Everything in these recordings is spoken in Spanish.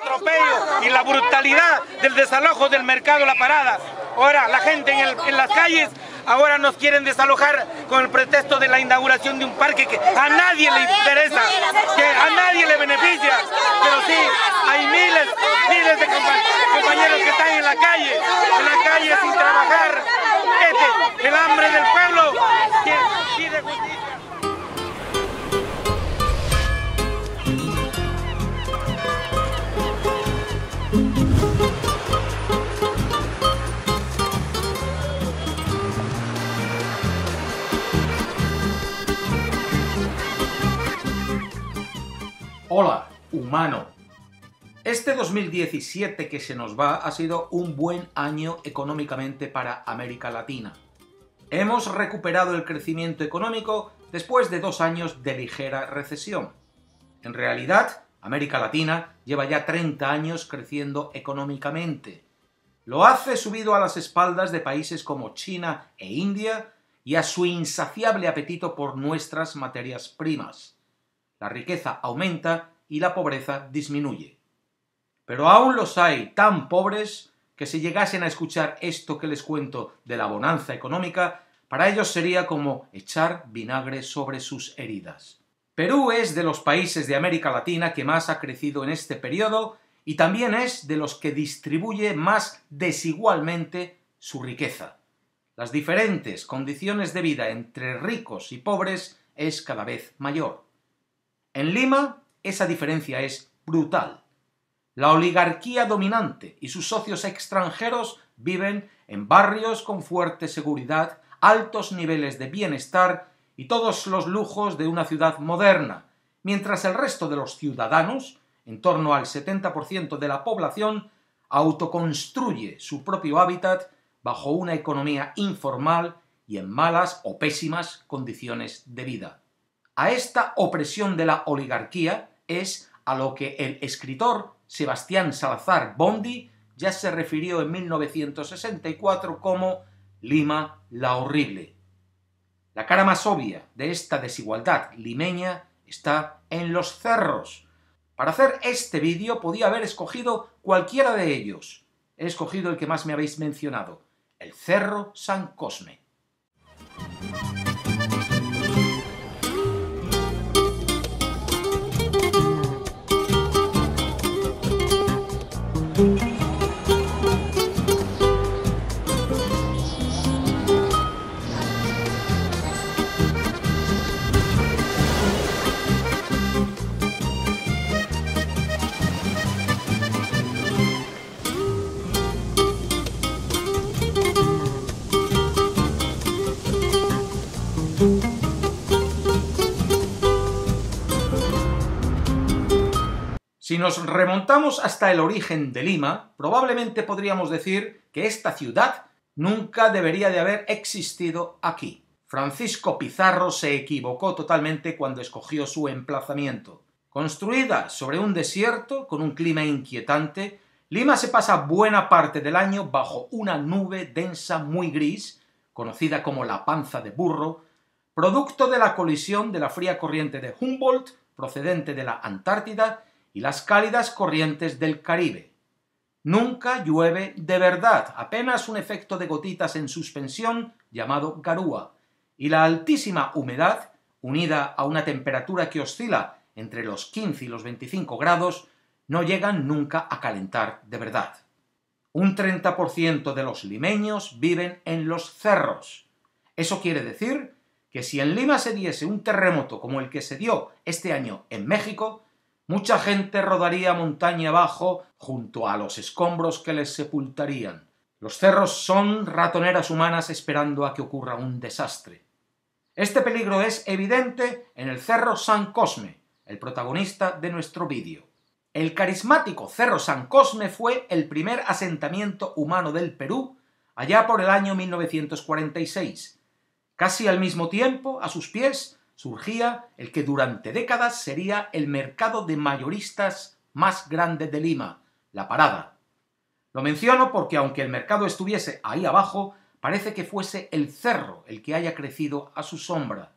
atropello y la brutalidad del desalojo del mercado La Parada. Ahora la gente en, las calles, ahora nos quieren desalojar con el pretexto de la inauguración de un parque que a nadie le interesa, que a nadie le beneficia. Pero sí, hay miles, miles de compañeros que están en la calle, en la calle sin trabajar. Este, el hambre del pueblo pide justicia. Hola, humano. Este 2017 que se nos va ha sido un buen año económicamente para América Latina. Hemos recuperado el crecimiento económico después de dos años de ligera recesión. En realidad, América Latina lleva ya 30 años creciendo económicamente. Lo hace subido a las espaldas de países como China e India y a su insaciable apetito por nuestras materias primas la riqueza aumenta y la pobreza disminuye. Pero aún los hay tan pobres que si llegasen a escuchar esto que les cuento de la bonanza económica, para ellos sería como echar vinagre sobre sus heridas. Perú es de los países de América Latina que más ha crecido en este periodo y también es de los que distribuye más desigualmente su riqueza. Las diferentes condiciones de vida entre ricos y pobres es cada vez mayor. En Lima, esa diferencia es brutal. La oligarquía dominante y sus socios extranjeros viven en barrios con fuerte seguridad, altos niveles de bienestar y todos los lujos de una ciudad moderna, mientras el resto de los ciudadanos, en torno al 70% de la población, autoconstruye su propio hábitat bajo una economía informal y en malas o pésimas condiciones de vida. A esta opresión de la oligarquía es a lo que el escritor Sebastián Salazar Bondi ya se refirió en 1964 como Lima la Horrible. La cara más obvia de esta desigualdad limeña está en los cerros. Para hacer este vídeo podía haber escogido cualquiera de ellos. He escogido el que más me habéis mencionado, el Cerro San Cosme. Si nos remontamos hasta el origen de Lima, probablemente podríamos decir que esta ciudad nunca debería de haber existido aquí. Francisco Pizarro se equivocó totalmente cuando escogió su emplazamiento. Construida sobre un desierto con un clima inquietante, Lima se pasa buena parte del año bajo una nube densa muy gris, conocida como la panza de burro, producto de la colisión de la fría corriente de Humboldt procedente de la Antártida y las cálidas corrientes del Caribe. Nunca llueve de verdad, apenas un efecto de gotitas en suspensión llamado garúa, y la altísima humedad, unida a una temperatura que oscila entre los 15 y los 25 grados, no llegan nunca a calentar de verdad. Un 30% de los limeños viven en los cerros. Eso quiere decir que si en Lima se diese un terremoto como el que se dio este año en México, Mucha gente rodaría montaña abajo junto a los escombros que les sepultarían. Los cerros son ratoneras humanas esperando a que ocurra un desastre. Este peligro es evidente en el Cerro San Cosme, el protagonista de nuestro vídeo. El carismático Cerro San Cosme fue el primer asentamiento humano del Perú allá por el año 1946. Casi al mismo tiempo, a sus pies, surgía el que durante décadas sería el mercado de mayoristas más grande de Lima, La Parada. Lo menciono porque aunque el mercado estuviese ahí abajo, parece que fuese el cerro el que haya crecido a su sombra.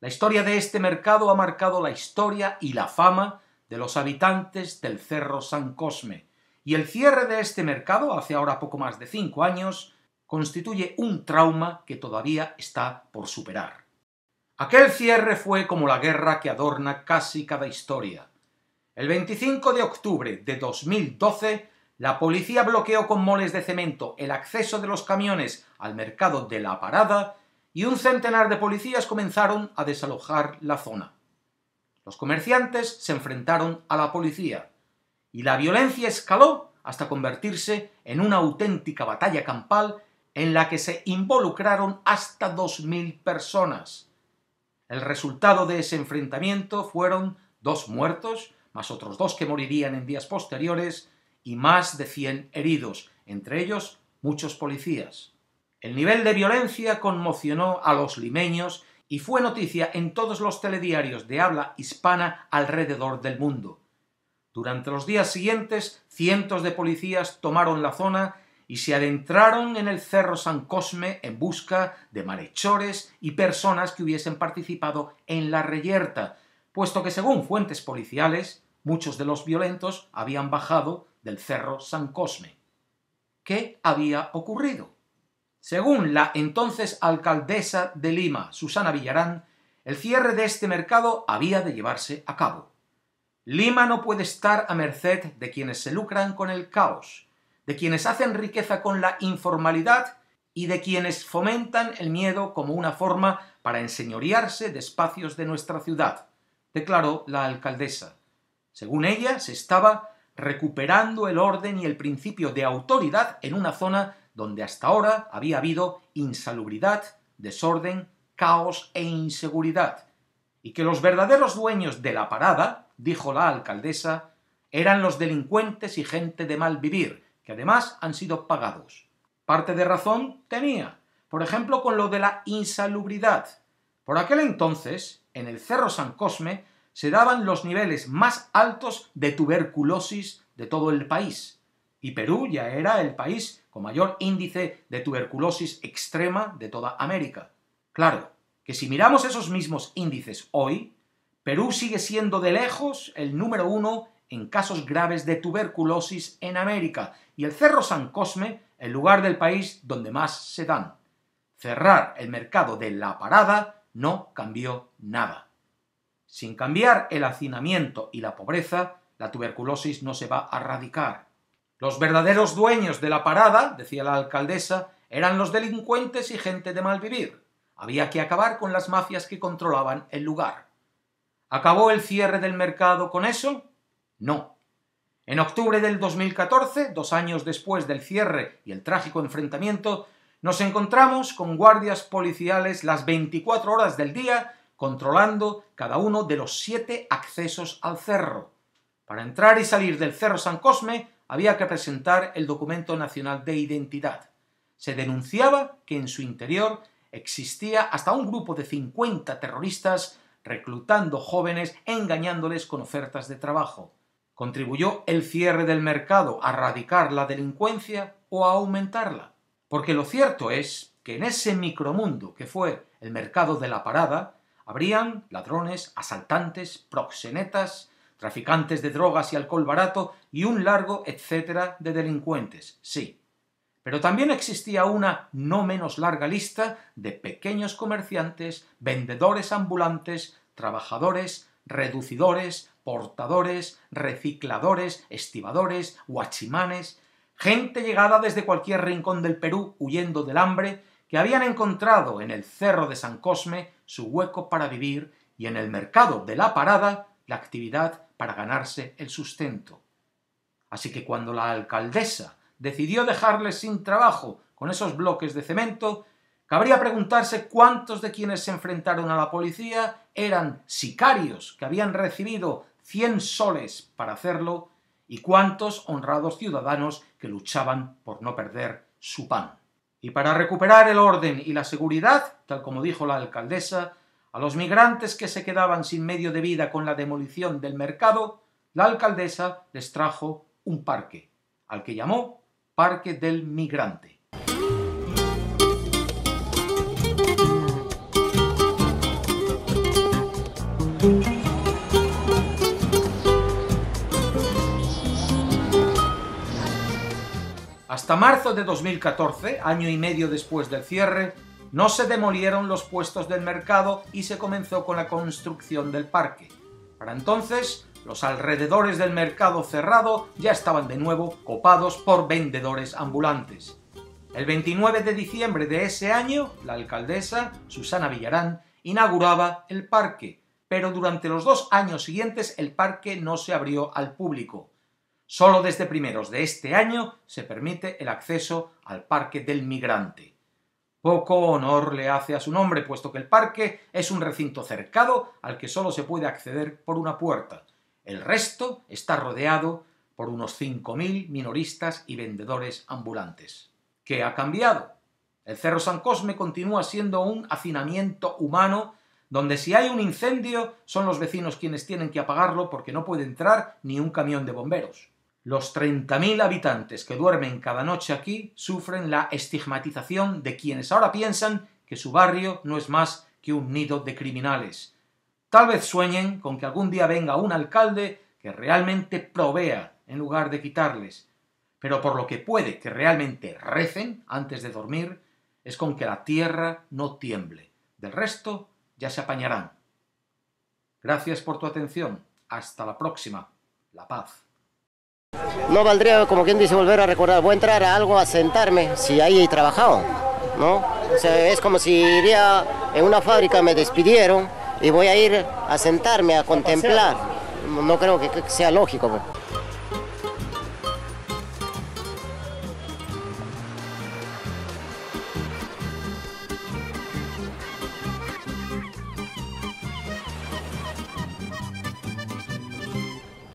La historia de este mercado ha marcado la historia y la fama de los habitantes del Cerro San Cosme, y el cierre de este mercado, hace ahora poco más de cinco años, constituye un trauma que todavía está por superar. Aquel cierre fue como la guerra que adorna casi cada historia. El 25 de octubre de 2012, la policía bloqueó con moles de cemento el acceso de los camiones al mercado de la parada y un centenar de policías comenzaron a desalojar la zona. Los comerciantes se enfrentaron a la policía y la violencia escaló hasta convertirse en una auténtica batalla campal en la que se involucraron hasta 2.000 personas. El resultado de ese enfrentamiento fueron dos muertos, más otros dos que morirían en días posteriores, y más de 100 heridos, entre ellos muchos policías. El nivel de violencia conmocionó a los limeños y fue noticia en todos los telediarios de habla hispana alrededor del mundo. Durante los días siguientes, cientos de policías tomaron la zona y se adentraron en el Cerro San Cosme en busca de malhechores y personas que hubiesen participado en la reyerta, puesto que según fuentes policiales, muchos de los violentos habían bajado del Cerro San Cosme. ¿Qué había ocurrido? Según la entonces alcaldesa de Lima, Susana Villarán, el cierre de este mercado había de llevarse a cabo. Lima no puede estar a merced de quienes se lucran con el caos de quienes hacen riqueza con la informalidad y de quienes fomentan el miedo como una forma para enseñorearse de espacios de nuestra ciudad, declaró la alcaldesa. Según ella, se estaba recuperando el orden y el principio de autoridad en una zona donde hasta ahora había habido insalubridad, desorden, caos e inseguridad, y que los verdaderos dueños de la parada, dijo la alcaldesa, eran los delincuentes y gente de mal vivir, que además han sido pagados. Parte de razón tenía, por ejemplo, con lo de la insalubridad. Por aquel entonces, en el Cerro San Cosme, se daban los niveles más altos de tuberculosis de todo el país. Y Perú ya era el país con mayor índice de tuberculosis extrema de toda América. Claro, que si miramos esos mismos índices hoy, Perú sigue siendo de lejos el número uno en casos graves de tuberculosis en América y el Cerro San Cosme el lugar del país donde más se dan. Cerrar el mercado de la parada no cambió nada. Sin cambiar el hacinamiento y la pobreza, la tuberculosis no se va a erradicar. Los verdaderos dueños de la parada, decía la alcaldesa, eran los delincuentes y gente de mal vivir. Había que acabar con las mafias que controlaban el lugar. ¿Acabó el cierre del mercado con eso? No. En octubre del 2014, dos años después del cierre y el trágico enfrentamiento, nos encontramos con guardias policiales las 24 horas del día controlando cada uno de los siete accesos al cerro. Para entrar y salir del Cerro San Cosme había que presentar el documento nacional de identidad. Se denunciaba que en su interior existía hasta un grupo de 50 terroristas reclutando jóvenes, engañándoles con ofertas de trabajo. ¿Contribuyó el cierre del mercado a erradicar la delincuencia o a aumentarla? Porque lo cierto es que en ese micromundo que fue el mercado de la parada, habrían ladrones, asaltantes, proxenetas, traficantes de drogas y alcohol barato y un largo etcétera de delincuentes, sí. Pero también existía una no menos larga lista de pequeños comerciantes, vendedores ambulantes, trabajadores, reducidores, portadores, recicladores, estibadores, guachimanes, gente llegada desde cualquier rincón del Perú huyendo del hambre, que habían encontrado en el cerro de San Cosme su hueco para vivir y en el mercado de la parada la actividad para ganarse el sustento. Así que cuando la alcaldesa decidió dejarles sin trabajo con esos bloques de cemento, cabría preguntarse cuántos de quienes se enfrentaron a la policía eran sicarios que habían recibido cien soles para hacerlo y cuantos honrados ciudadanos que luchaban por no perder su pan. Y para recuperar el orden y la seguridad, tal como dijo la alcaldesa, a los migrantes que se quedaban sin medio de vida con la demolición del mercado, la alcaldesa les trajo un parque, al que llamó Parque del Migrante. Hasta marzo de 2014, año y medio después del cierre, no se demolieron los puestos del mercado y se comenzó con la construcción del parque. Para entonces, los alrededores del mercado cerrado ya estaban de nuevo copados por vendedores ambulantes. El 29 de diciembre de ese año, la alcaldesa, Susana Villarán, inauguraba el parque, pero durante los dos años siguientes el parque no se abrió al público. Solo desde primeros de este año se permite el acceso al Parque del Migrante. Poco honor le hace a su nombre, puesto que el parque es un recinto cercado al que solo se puede acceder por una puerta. El resto está rodeado por unos 5.000 minoristas y vendedores ambulantes. ¿Qué ha cambiado? El Cerro San Cosme continúa siendo un hacinamiento humano donde si hay un incendio son los vecinos quienes tienen que apagarlo porque no puede entrar ni un camión de bomberos. Los 30.000 habitantes que duermen cada noche aquí sufren la estigmatización de quienes ahora piensan que su barrio no es más que un nido de criminales. Tal vez sueñen con que algún día venga un alcalde que realmente provea en lugar de quitarles. Pero por lo que puede que realmente recen antes de dormir es con que la tierra no tiemble. Del resto ya se apañarán. Gracias por tu atención. Hasta la próxima. La paz. No valdría, como quien dice, volver a recordar. Voy a entrar a algo a sentarme si ahí he trabajado, ¿no? es como si iría en una fábrica, me despidieron y voy a ir a sentarme, a contemplar. No creo que sea lógico. Pues.